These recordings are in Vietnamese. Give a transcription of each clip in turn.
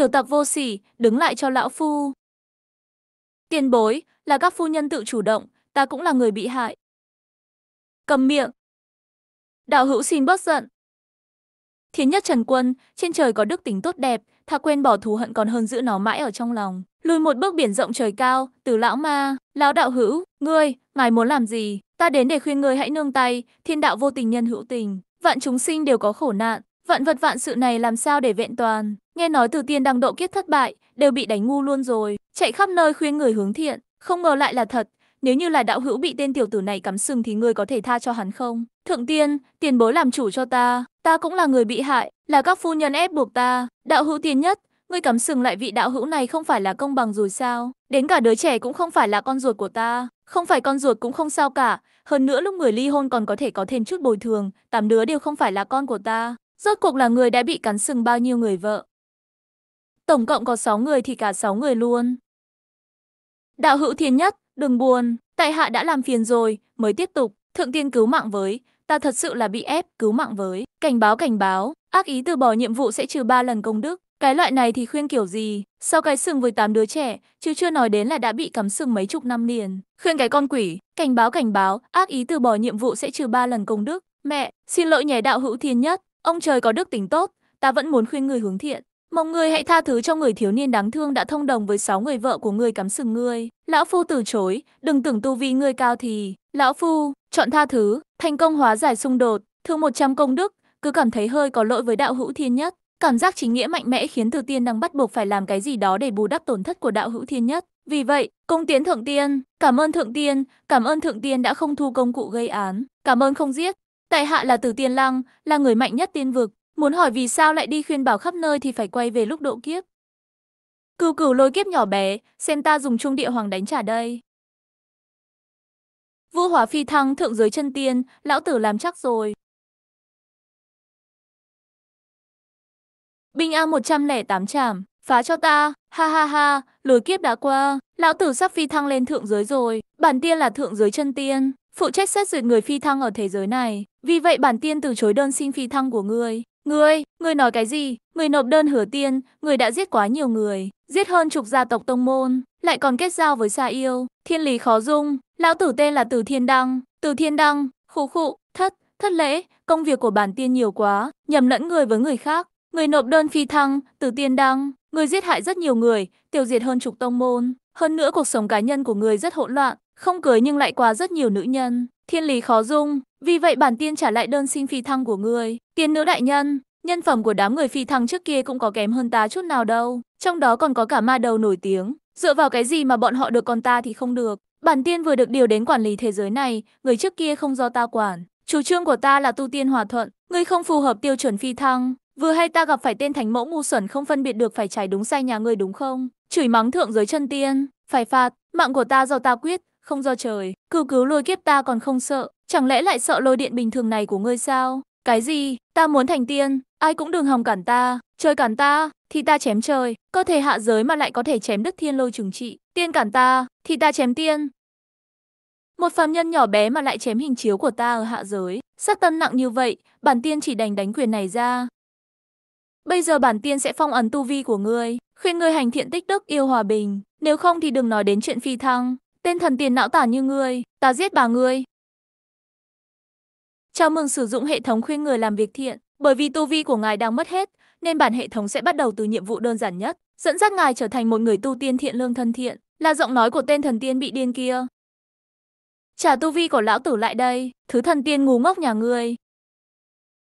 Tiểu tặc vô sỉ, đứng lại cho lão phu. Tiền bối, là các phu nhân tự chủ động, ta cũng là người bị hại. Cầm miệng. Đạo hữu xin bớt giận. Thiên nhất Trần Quân, trên trời có đức tính tốt đẹp, tha quên bỏ thù hận còn hơn giữ nó mãi ở trong lòng. Lùi một bước biển rộng trời cao, từ lão ma, lão đạo hữu, ngươi, ngài muốn làm gì? Ta đến để khuyên ngươi hãy nương tay, thiên đạo vô tình nhân hữu tình, vạn chúng sinh đều có khổ nạn, Vạn vật vạn sự này làm sao để vẹn toàn. Nghe nói từ tiên đăng độ kiếp thất bại, đều bị đánh ngu luôn rồi. Chạy khắp nơi khuyên người hướng thiện. Không ngờ lại là thật. Nếu như là đạo hữu bị tên tiểu tử này cắm sừng thì người có thể tha cho hắn không? Thượng tiên, tiền bối làm chủ cho ta. Ta cũng là người bị hại, là các phu nhân ép buộc ta. Đạo hữu tiên nhất, ngươi cắm sừng lại vị đạo hữu này không phải là công bằng rồi sao? Đến cả đứa trẻ cũng không phải là con ruột của ta. Không phải con ruột cũng không sao cả. Hơn nữa lúc người ly hôn còn có thể có thêm chút bồi thường. Tám đứa đều không phải là con của ta. Rốt cuộc là người đã bị cắn sừng bao nhiêu người vợ? Tổng cộng có 6 người thì cả 6 người luôn. Đạo hữu thiên nhất, đừng buồn, tại hạ đã làm phiền rồi, mới tiếp tục, thượng tiên cứu mạng với, ta thật sự là bị ép, cứu mạng với. Cảnh báo cảnh báo, ác ý từ bỏ nhiệm vụ sẽ trừ 3 lần công đức. Cái loại này thì khuyên kiểu gì, sau cái sừng với 8 đứa trẻ, chứ chưa nói đến là đã bị cắm sừng mấy chục năm liền. Khuyên cái con quỷ, cảnh báo cảnh báo, ác ý từ bỏ nhiệm vụ sẽ trừ 3 lần công đức. Mẹ, xin lỗi nhé đạo hữu thiên nhất, Ông trời có đức tính tốt, ta vẫn muốn khuyên người hướng thiện. Mong người hãy tha thứ cho người thiếu niên đáng thương đã thông đồng với sáu người vợ của người cắm sừng ngươi. Lão Phu từ chối, đừng tưởng tu vi ngươi cao thì. Lão Phu, chọn tha thứ, thành công hóa giải xung đột, thương 100 công đức, cứ cảm thấy hơi có lỗi với đạo hữu thiên nhất. Cảm giác chính nghĩa mạnh mẽ khiến Từ Tiên đang bắt buộc phải làm cái gì đó để bù đắp tổn thất của đạo hữu thiên nhất. Vì vậy, công tiến thượng tiên, cảm ơn thượng tiên, cảm ơn thượng tiên đã không thu công cụ gây án, cảm ơn không giết, Tại hạ là Tử Tiên Lăng, là người mạnh nhất tiên vực, muốn hỏi vì sao lại đi khuyên bảo khắp nơi thì phải quay về lúc độ kiếp. Cừu cừu lôi kiếp nhỏ bé, xem ta dùng trung địa hoàng đánh trả đây. Vua hỏa phi thăng thượng giới chân tiên, lão tử làm chắc rồi. Binh A108 chảm, phá cho ta, ha ha ha, lối kiếp đã qua, lão tử sắp phi thăng lên thượng giới rồi, bản tiên là thượng giới chân tiên phụ trách xét duyệt người phi thăng ở thế giới này. Vì vậy bản tiên từ chối đơn xin phi thăng của ngươi. Ngươi, ngươi nói cái gì? Ngươi nộp đơn hứa tiên, ngươi đã giết quá nhiều người, giết hơn chục gia tộc tông môn, lại còn kết giao với xa yêu, thiên lý khó dung, lão tử tên là Từ Thiên Đăng, Từ Thiên Đăng, khụ khụ, thất, thất lễ, công việc của bản tiên nhiều quá, nhầm lẫn người với người khác. Người nộp đơn phi thăng, Từ Tiên Đăng, người giết hại rất nhiều người, tiêu diệt hơn chục tông môn, hơn nữa cuộc sống cá nhân của người rất hỗn loạn, không cưới nhưng lại qua rất nhiều nữ nhân, thiên lý khó dung, vì vậy bản tiên trả lại đơn xin phi thăng của ngươi. Tiên nữ đại nhân, nhân phẩm của đám người phi thăng trước kia cũng có kém hơn ta chút nào đâu, trong đó còn có cả ma đầu nổi tiếng, dựa vào cái gì mà bọn họ được còn ta thì không được. Bản tiên vừa được điều đến quản lý thế giới này, người trước kia không do ta quản. Chủ trương của ta là tu tiên hòa thuận, ngươi không phù hợp tiêu chuẩn phi thăng. Vừa hay ta gặp phải tên thánh mẫu ngu xuẩn không phân biệt được phải trái đúng sai nhà ngươi đúng không? Chửi mắng thượng giới chân tiên, phải phạt. Mạng của ta do ta quyết, không do trời. Cứu cứu lôi kiếp ta còn không sợ, chẳng lẽ lại sợ lôi điện bình thường này của ngươi sao? Cái gì? Ta muốn thành tiên, ai cũng đừng hòng cản ta, trời cản ta, thì ta chém trời, cơ thể hạ giới mà lại có thể chém đứt thiên lôi trừng trị, tiên cản ta, thì ta chém tiên. Một phàm nhân nhỏ bé mà lại chém hình chiếu của ta ở hạ giới, sát tân nặng như vậy, bản tiên chỉ đành đánh quyền này ra, Bây giờ bản tiên sẽ phong ấn tu vi của ngươi, khuyên ngươi hành thiện tích đức yêu hòa bình, nếu không thì đừng nói đến chuyện phi thăng. Tên thần tiền não tả như ngươi, ta giết bà ngươi. Chào mừng sử dụng hệ thống khuyên người làm việc thiện, bởi vì tu vi của ngài đang mất hết, nên bản hệ thống sẽ bắt đầu từ nhiệm vụ đơn giản nhất, dẫn dắt ngài trở thành một người tu tiên thiện lương thân thiện, là giọng nói của tên thần tiên bị điên kia. Trả tu vi của lão tử lại đây, thứ thần tiên ngu ngốc nhà ngươi,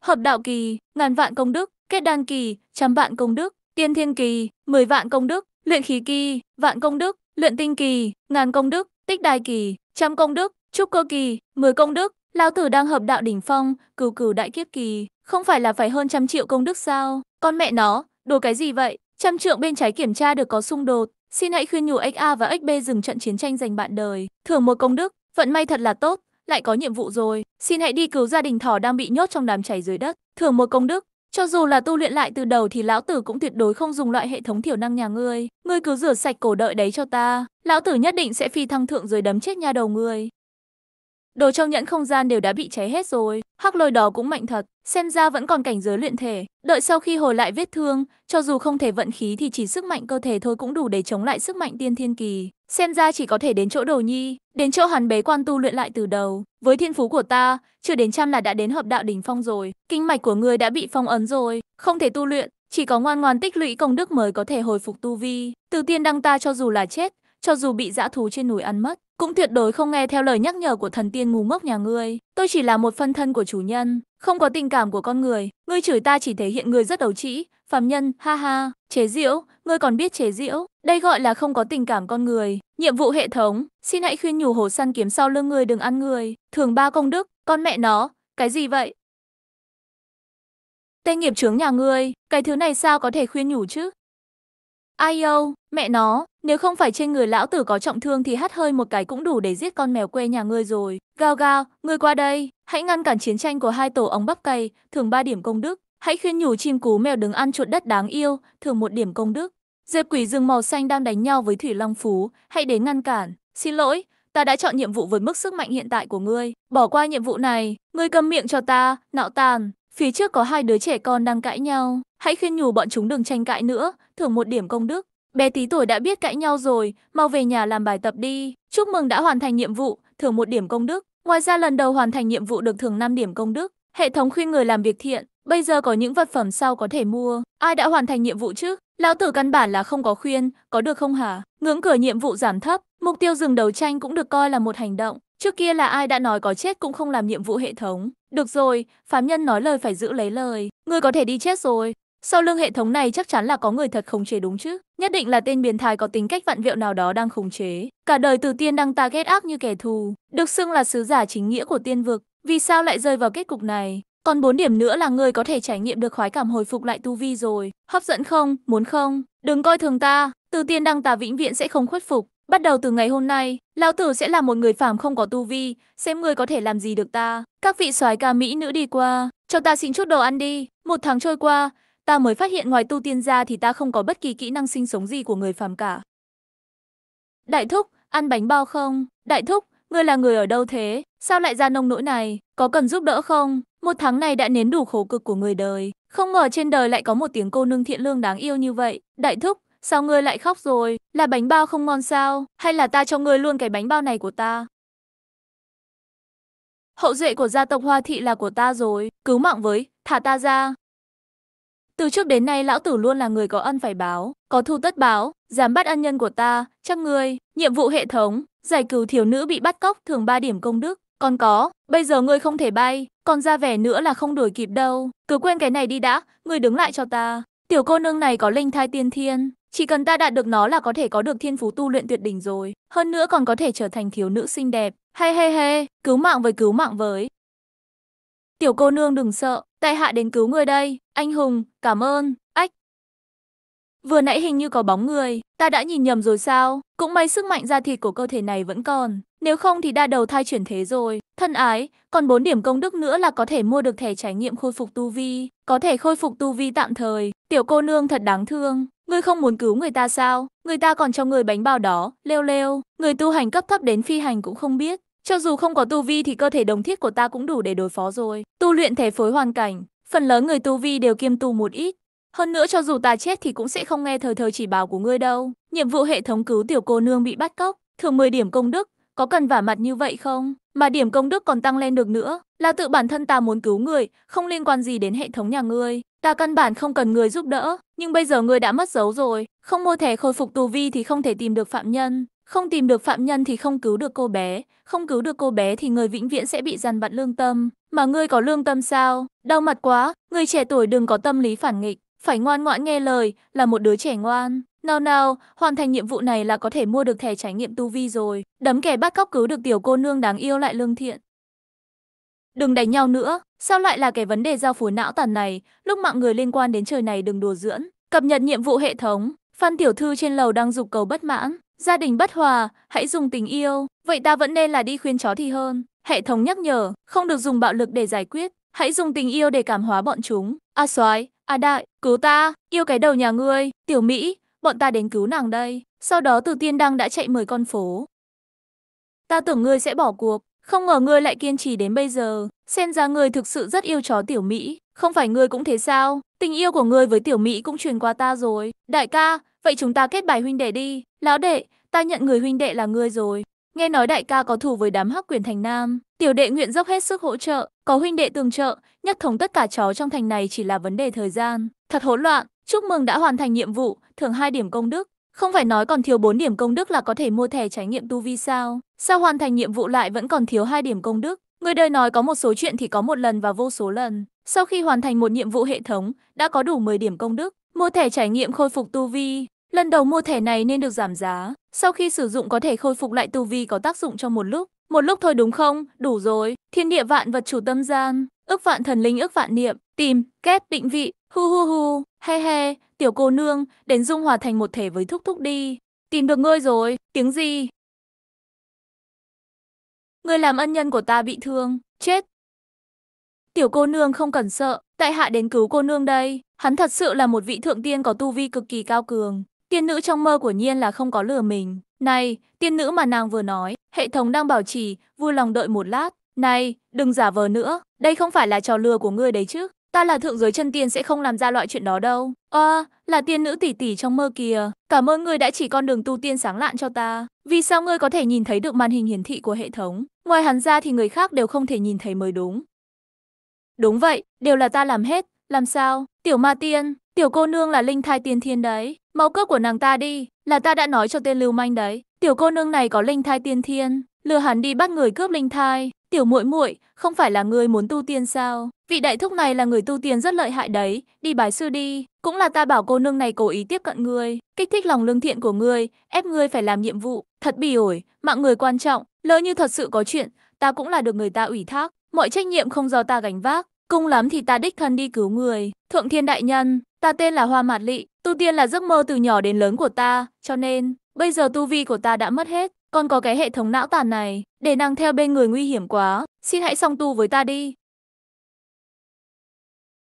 hợp đạo kỳ, ngàn vạn công đức, kết đan kỳ, trăm vạn công đức, tiên thiên kỳ, mười vạn công đức, luyện khí kỳ, vạn công đức, luyện tinh kỳ, ngàn công đức, tích đài kỳ, trăm công đức, trúc cơ kỳ, mười công đức, lão tử đang hợp đạo đỉnh phong, cửu cửu đại kiếp kỳ, không phải là phải hơn trăm triệu công đức sao? Con mẹ nó, đồ cái gì vậy? Trăm trượng bên trái kiểm tra được có xung đột, xin hãy khuyên nhủ XA và XB dừng trận chiến tranh giành bạn đời, thưởng một công đức, vận may thật là tốt lại có nhiệm vụ rồi, xin hãy đi cứu gia đình thỏ đang bị nhốt trong đám cháy dưới đất, thưởng một công đức. Cho dù là tu luyện lại từ đầu thì lão tử cũng tuyệt đối không dùng loại hệ thống thiểu năng nhà ngươi, ngươi cứ rửa sạch cổ đợi đấy cho ta, lão tử nhất định sẽ phi thăng thượng rồi đấm chết nha đầu ngươi. Đồ trong nhẫn không gian đều đã bị cháy hết rồi, hắc lôi đó cũng mạnh thật, xem ra vẫn còn cảnh giới luyện thể. Đợi sau khi hồi lại vết thương, cho dù không thể vận khí thì chỉ sức mạnh cơ thể thôi cũng đủ để chống lại sức mạnh tiên thiên kỳ. Xem ra chỉ có thể đến chỗ đồ nhi, đến chỗ hắn bế quan tu luyện lại từ đầu. Với thiên phú của ta, chưa đến trăm là đã đến hợp đạo đỉnh phong rồi. Kinh mạch của ngươi đã bị phong ấn rồi, không thể tu luyện, chỉ có ngoan ngoan tích lũy công đức mới có thể hồi phục tu vi. Từ tiên đăng ta cho dù là chết, cho dù bị dã thú trên núi ăn mất, cũng tuyệt đối không nghe theo lời nhắc nhở của thần tiên ngu ngốc nhà ngươi. Tôi chỉ là một phân thân của chủ nhân, không có tình cảm của con người. Ngươi chửi ta chỉ thể hiện ngươi rất đấu trĩ, phàm nhân, ha ha, chế giễu, ngươi còn biết chế giễu. Đây gọi là không có tình cảm con người. Nhiệm vụ hệ thống, xin hãy khuyên nhủ hồ săn kiếm sau lưng người đừng ăn người. Thường ba công đức, con mẹ nó, cái gì vậy? Tên nghiệp chướng nhà ngươi, cái thứ này sao có thể khuyên nhủ chứ? Ai yêu, mẹ nó, nếu không phải trên người lão tử có trọng thương thì hắt hơi một cái cũng đủ để giết con mèo quê nhà ngươi rồi. Gao gao, ngươi qua đây, hãy ngăn cản chiến tranh của hai tổ ống bắp cày, thường ba điểm công đức. Hãy khuyên nhủ chim cú mèo đứng ăn chuột đất đáng yêu, thường một điểm công đức. Diệp quỷ rừng màu xanh đang đánh nhau với Thủy Long Phú, hãy đến ngăn cản. Xin lỗi, ta đã chọn nhiệm vụ với mức sức mạnh hiện tại của ngươi. Bỏ qua nhiệm vụ này, ngươi câm miệng cho ta, nạo tàn. Phía trước có hai đứa trẻ con đang cãi nhau. Hãy khuyên nhủ bọn chúng đừng tranh cãi nữa, thưởng một điểm công đức. Bé tí tuổi đã biết cãi nhau rồi, mau về nhà làm bài tập đi. Chúc mừng đã hoàn thành nhiệm vụ, thưởng một điểm công đức. Ngoài ra lần đầu hoàn thành nhiệm vụ được thưởng 5 điểm công đức. Hệ thống khuyên người làm việc thiện, bây giờ có những vật phẩm sau có thể mua. Ai đã hoàn thành nhiệm vụ chứ? Lão tử căn bản là không có khuyên, có được không hả? Ngưỡng cửa nhiệm vụ giảm thấp, mục tiêu dừng đấu tranh cũng được coi là một hành động. Trước kia là ai đã nói có chết cũng không làm nhiệm vụ hệ thống. Được rồi, phám nhân nói lời phải giữ lấy lời. Ngươi có thể đi chết rồi. Sau lưng hệ thống này chắc chắn là có người thật khống chế đúng chứ? Nhất định là tên biến thái có tính cách vặn vẹo nào đó đang khống chế. Cả đời từ tiên đang ta ghét ác như kẻ thù, được xưng là sứ giả chính nghĩa của tiên vực. Vì sao lại rơi vào kết cục này? Còn 4 điểm nữa là ngươi có thể trải nghiệm được khoái cảm hồi phục lại tu vi rồi. Hấp dẫn không? Muốn không? Đừng coi thường ta, từ tiên đăng ta vĩnh viễn sẽ không khuất phục. Bắt đầu từ ngày hôm nay, lão tử sẽ là một người phàm không có tu vi, xem ngươi có thể làm gì được ta. Các vị soái ca mỹ nữ đi qua, cho ta xin chút đồ ăn đi. Một tháng trôi qua, ta mới phát hiện ngoài tu tiên ra thì ta không có bất kỳ kỹ năng sinh sống gì của người phàm cả. Đại thúc, ăn bánh bao không? Đại thúc, ngươi là người ở đâu thế? Sao lại ra nông nỗi này? Có cần giúp đỡ không? Một tháng này đã nếm đủ khổ cực của người đời. Không ngờ trên đời lại có một tiếng cô nương thiện lương đáng yêu như vậy. Đại thúc, sao ngươi lại khóc rồi? Là bánh bao không ngon sao? Hay là ta cho ngươi luôn cái bánh bao này của ta? Hậu duệ của gia tộc Hoa Thị là của ta rồi. Cứu mạng với, thả ta ra. Từ trước đến nay lão tử luôn là người có ân phải báo, có thu tất báo, dám bắt ân nhân của ta, chắc ngươi, nhiệm vụ hệ thống, giải cứu thiếu nữ bị bắt cóc thường 3 điểm công đức, còn có, bây giờ ngươi không thể bay, còn ra vẻ nữa là không đuổi kịp đâu. Cứ quên cái này đi đã, người đứng lại cho ta. Tiểu cô nương này có linh thai tiên thiên, chỉ cần ta đạt được nó là có thể có được thiên phú tu luyện tuyệt đỉnh rồi. Hơn nữa còn có thể trở thành thiếu nữ xinh đẹp. Hay hay hay, cứu mạng với cứu mạng với. Tiểu cô nương đừng sợ, tại hạ đến cứu người đây. Anh hùng, cảm ơn. Vừa nãy hình như có bóng người, ta đã nhìn nhầm rồi sao? Cũng may sức mạnh da thịt của cơ thể này vẫn còn. Nếu không thì đa đầu thai chuyển thế rồi. Thân ái, còn 4 điểm công đức nữa là có thể mua được thẻ trải nghiệm khôi phục tu vi. Có thể khôi phục tu vi tạm thời. Tiểu cô nương thật đáng thương. Ngươi không muốn cứu người ta sao? Người ta còn cho người bánh bao đó, leo leo. Người tu hành cấp thấp đến phi hành cũng không biết. Cho dù không có tu vi thì cơ thể đồng thiết của ta cũng đủ để đối phó rồi. Tu luyện thể phối hoàn cảnh. Phần lớn người tu vi đều kiêm tu một ít. Hơn nữa cho dù ta chết thì cũng sẽ không nghe thời thời chỉ bảo của ngươi đâu. Nhiệm vụ hệ thống cứu tiểu cô nương bị bắt cóc, thường 10 điểm công đức, có cần vả mặt như vậy không? Mà điểm công đức còn tăng lên được nữa, là tự bản thân ta muốn cứu người, không liên quan gì đến hệ thống nhà ngươi. Ta căn bản không cần người giúp đỡ, nhưng bây giờ ngươi đã mất dấu rồi, không mua thẻ khôi phục tù vi thì không thể tìm được phạm nhân. Không tìm được phạm nhân thì không cứu được cô bé, không cứu được cô bé thì người vĩnh viễn sẽ bị dằn vặt lương tâm. Mà ngươi có lương tâm sao? Đau mặt quá, người trẻ tuổi đừng có tâm lý phản nghịch. Phải ngoan ngoãn nghe lời, là một đứa trẻ ngoan. Nào nào, hoàn thành nhiệm vụ này là có thể mua được thẻ trải nghiệm tu vi rồi. Đấm kẻ bắt cóc cứu được tiểu cô nương đáng yêu lại lương thiện. Đừng đánh nhau nữa, sao lại là cái vấn đề giao phối não tàn này, lúc mạng người liên quan đến trời này đừng đùa dưỡn. Cập nhật nhiệm vụ hệ thống, Phan tiểu thư trên lầu đang dục cầu bất mãn, gia đình bất hòa, hãy dùng tình yêu, vậy ta vẫn nên là đi khuyên chó thì hơn. Hệ thống nhắc nhở, không được dùng bạo lực để giải quyết, hãy dùng tình yêu để cảm hóa bọn chúng. A à, soái, A à đại, cứu ta, yêu cái đầu nhà ngươi, tiểu Mỹ, bọn ta đến cứu nàng đây. Sau đó từ tiên đăng đã chạy mời con phố. Ta tưởng ngươi sẽ bỏ cuộc, không ngờ ngươi lại kiên trì đến bây giờ. Xem ra ngươi thực sự rất yêu chó tiểu Mỹ, không phải ngươi cũng thế sao? Tình yêu của ngươi với tiểu Mỹ cũng truyền qua ta rồi. Đại ca, vậy chúng ta kết bài huynh đệ đi. Lão đệ, ta nhận người huynh đệ là ngươi rồi. Nghe nói đại ca có thù với đám hắc quyền thành Nam, tiểu đệ nguyện dốc hết sức hỗ trợ, có huynh đệ tương trợ, nhất thống tất cả chó trong thành này chỉ là vấn đề thời gian. Thật hỗn loạn, chúc mừng đã hoàn thành nhiệm vụ, thưởng hai điểm công đức. Không phải nói còn thiếu 4 điểm công đức là có thể mua thẻ trải nghiệm tu vi sao? Sao hoàn thành nhiệm vụ lại vẫn còn thiếu hai điểm công đức? Người đời nói có một số chuyện thì có một lần và vô số lần. Sau khi hoàn thành một nhiệm vụ hệ thống, đã có đủ 10 điểm công đức, mua thẻ trải nghiệm khôi phục tu vi, Lần đầu mua thẻ này nên được giảm giá, sau khi sử dụng có thể khôi phục lại tu vi có tác dụng trong một lúc. Một lúc thôi đúng không? Đủ rồi. Thiên địa vạn vật chủ tâm gian, ước vạn thần linh ước vạn niệm, tìm, kết, định vị, hu hu hu, he he, tiểu cô nương, đến dung hòa thành một thể với thúc thúc đi. Tìm được ngươi rồi, tiếng gì? Người làm ân nhân của ta bị thương, chết. Tiểu cô nương không cần sợ, tại hạ đến cứu cô nương đây. Hắn thật sự là một vị thượng tiên có tu vi cực kỳ cao cường, Tiên nữ trong mơ của nhiên là không có lừa mình. Này, tiên nữ mà nàng vừa nói, hệ thống đang bảo trì, vui lòng đợi một lát. Này, đừng giả vờ nữa, đây không phải là trò lừa của ngươi đấy chứ. Ta là thượng giới chân tiên sẽ không làm ra loại chuyện đó đâu. Ơ, là tiên nữ tỷ tỷ trong mơ kìa. Cảm ơn ngươi đã chỉ con đường tu tiên sáng lạn cho ta. Vì sao ngươi có thể nhìn thấy được màn hình hiển thị của hệ thống? Ngoài hắn ra thì người khác đều không thể nhìn thấy mới đúng. Đúng vậy, đều là ta làm hết. Làm sao? Tiểu ma tiên, Tiểu cô nương là linh thai tiên thiên đấy. Máu cướp của nàng ta đi, là ta đã nói cho tên lưu manh đấy. Tiểu cô nương này có linh thai tiên thiên, lừa hắn đi bắt người cướp linh thai. Tiểu muội muội, không phải là người muốn tu tiên sao? Vị đại thúc này là người tu tiên rất lợi hại đấy, đi bái sư đi. Cũng là ta bảo cô nương này cố ý tiếp cận ngươi, kích thích lòng lương thiện của ngươi, ép ngươi phải làm nhiệm vụ. Thật bỉ ổi, mạng người quan trọng, lỡ như thật sự có chuyện, ta cũng là được người ta ủy thác. Mọi trách nhiệm không do ta gánh vác, cung lắm thì ta đích thân đi cứu người. Thượng thiên đại nhân, Ta tên là Hoa Mạt Lị, tu tiên là giấc mơ từ nhỏ đến lớn của ta, cho nên bây giờ tu vi của ta đã mất hết, còn có cái hệ thống não tàn này, để nàng theo bên người nguy hiểm quá, xin hãy song tu với ta đi.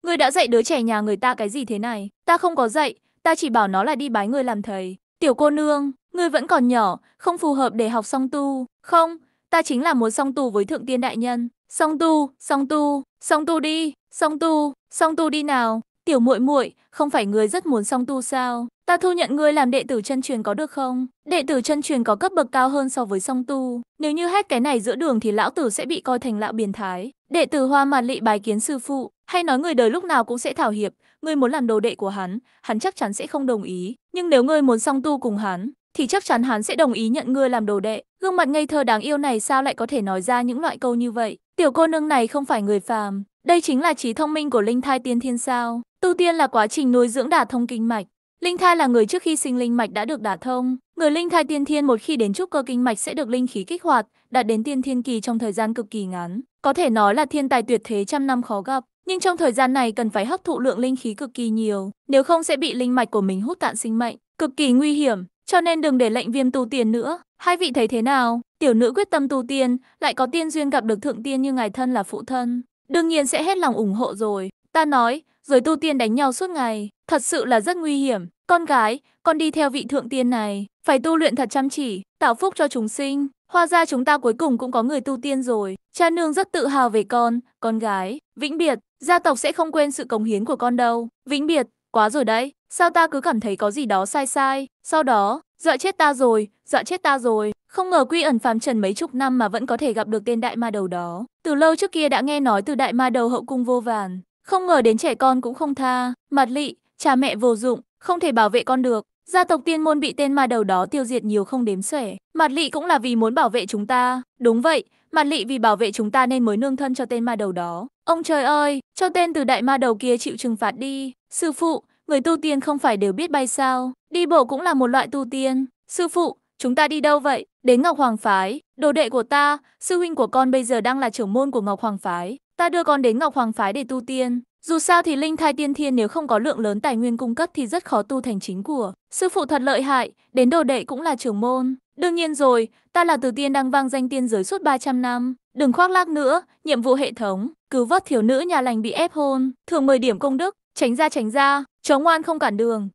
Ngươi đã dạy đứa trẻ nhà người ta cái gì thế này? Ta không có dạy, ta chỉ bảo nó là đi bái ngươi làm thầy. Tiểu cô nương, ngươi vẫn còn nhỏ, không phù hợp để học song tu. Không, ta chính là muốn song tu với thượng tiên đại nhân. Song tu, song tu, song tu đi, song tu, song tu đi nào. Tiểu muội muội, không phải người rất muốn song tu sao? Ta thu nhận ngươi làm đệ tử chân truyền có được không? Đệ tử chân truyền có cấp bậc cao hơn so với song tu. Nếu như hết cái này giữa đường thì lão tử sẽ bị coi thành lão biến thái. Đệ tử hoa mặt lị bài kiến sư phụ, hay nói người đời lúc nào cũng sẽ thảo hiệp. Ngươi muốn làm đồ đệ của hắn, hắn chắc chắn sẽ không đồng ý. Nhưng nếu ngươi muốn song tu cùng hắn, thì chắc chắn hắn sẽ đồng ý nhận ngươi làm đồ đệ. Gương mặt ngây thơ đáng yêu này sao lại có thể nói ra những loại câu như vậy? Tiểu cô nương này không phải người phàm, đây chính là trí thông minh của linh thai tiên thiên sao. Tu tiên là quá trình nuôi dưỡng đả thông kinh mạch. Linh thai là người trước khi sinh linh mạch đã được đả thông. Người linh thai tiên thiên một khi đến trúc cơ kinh mạch sẽ được linh khí kích hoạt, đạt đến tiên thiên kỳ trong thời gian cực kỳ ngắn. Có thể nói là thiên tài tuyệt thế trăm năm khó gặp. Nhưng trong thời gian này cần phải hấp thụ lượng linh khí cực kỳ nhiều, nếu không sẽ bị linh mạch của mình hút cạn sinh mệnh, cực kỳ nguy hiểm, cho nên đừng để lệnh viêm tu tiên nữa. Hai vị thấy thế nào? Tiểu nữ quyết tâm tu tiên, lại có tiên duyên gặp được thượng tiên như ngài thân là phụ thân đương nhiên sẽ hết lòng ủng hộ rồi. Ta nói, giới tu tiên đánh nhau suốt ngày, thật sự là rất nguy hiểm. Con gái, con đi theo vị thượng tiên này, phải tu luyện thật chăm chỉ, tạo phúc cho chúng sinh. Hoa ra chúng ta cuối cùng cũng có người tu tiên rồi. Cha nương rất tự hào về con, con gái. Vĩnh biệt, gia tộc sẽ không quên sự cống hiến của con đâu. Vĩnh biệt, quá rồi đấy. Sao ta cứ cảm thấy có gì đó sai sai. Sau đó, Dọa chết ta rồi, dọa chết ta rồi. Không ngờ quy ẩn phàm trần mấy chục năm mà vẫn có thể gặp được tên đại ma đầu đó. Từ lâu trước kia đã nghe nói từ đại ma đầu hậu cung vô vàn. Không ngờ đến trẻ con cũng không tha. Mặt lị, cha mẹ vô dụng, không thể bảo vệ con được. Gia tộc tiên môn bị tên ma đầu đó tiêu diệt nhiều không đếm xuể. Mặt lị cũng là vì muốn bảo vệ chúng ta. Đúng vậy, mặt lị vì bảo vệ chúng ta nên mới nương thân cho tên ma đầu đó. Ông trời ơi, cho tên từ đại ma đầu kia chịu trừng phạt đi. Sư phụ, người tu tiên không phải đều biết bay sao, đi bộ cũng là một loại tu tiên. Sư phụ, chúng ta đi đâu vậy? Đến Ngọc Hoàng Phái, đồ đệ của ta, sư huynh của con bây giờ đang là trưởng môn của Ngọc Hoàng Phái. Ta đưa con đến Ngọc Hoàng Phái để tu tiên. Dù sao thì linh thai tiên thiên nếu không có lượng lớn tài nguyên cung cấp thì rất khó tu thành chính của. Sư phụ thật lợi hại, đến đồ đệ cũng là trưởng môn. Đương nhiên rồi, ta là từ tiên đang vang danh tiên giới suốt 300 năm. Đừng khoác lác nữa, nhiệm vụ hệ thống, cứu vớt thiếu nữ nhà lành bị ép hôn, thưởng 10 điểm công đức, Tránh ra tránh ra, chó ngoan không cản đường.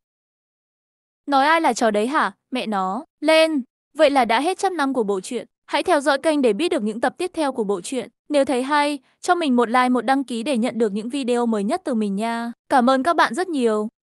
Nói ai là chó đấy hả, mẹ nó, lên. Vậy là đã hết trăm năm của bộ truyện. Hãy theo dõi kênh để biết được những tập tiếp theo của bộ truyện. Nếu thấy hay, cho mình một like một đăng ký để nhận được những video mới nhất từ mình nha. Cảm ơn các bạn rất nhiều.